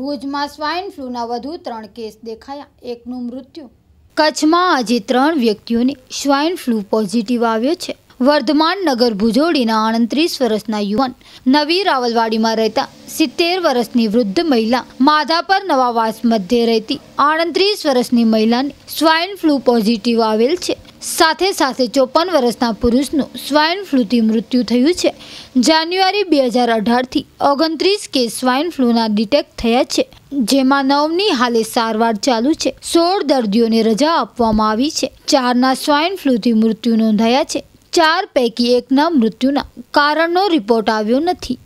ભુજમાં સ્વાઇન ફ્લૂના વધુ ત્રણ કેસ દેખાયા એકનું મૃત્યુ કચ્છમાં આજે ત્રણ વ્યક્તિઓને સ્વાઇન ફ્લૂ પોઝિટિવ આવ્યો છે વર્ધમાન નગર ભુજોડીના આણત્રીસ વર્ષના યુવાન નવી રાવલવાડીમાં રહેતા સિત્તેર વર્ષની વૃદ્ધ મહિલા માધાપર નવાવાસ મધ્યે રહેતી આણત્રીસ વર્ષની મહિલાને સ્વાઇન ફ્લૂ પોઝિટિવ આવેલ છે સાથે સાથે ચોપન વર્ષના પુરુષનું સ્વાઇન ફ્લૂથી મૃત્યુ થયું છે જાન્યુઆરી બે હજાર અઢારથી ઓગણત્રીસ કેસ સ્વાઇન ફ્લૂના ડિટેક્ટ થયા છે જેમાં નવની હાલે સારવાર ચાલુ છે સોળ દર્દીઓને રજા આપવામાં આવી છે ચારના સ્વાઇન ફ્લૂથી મૃત્યુ નોંધાયા છે ચાર પૈકી એકના મૃત્યુના કારણનો રિપોર્ટ આવ્યો નથી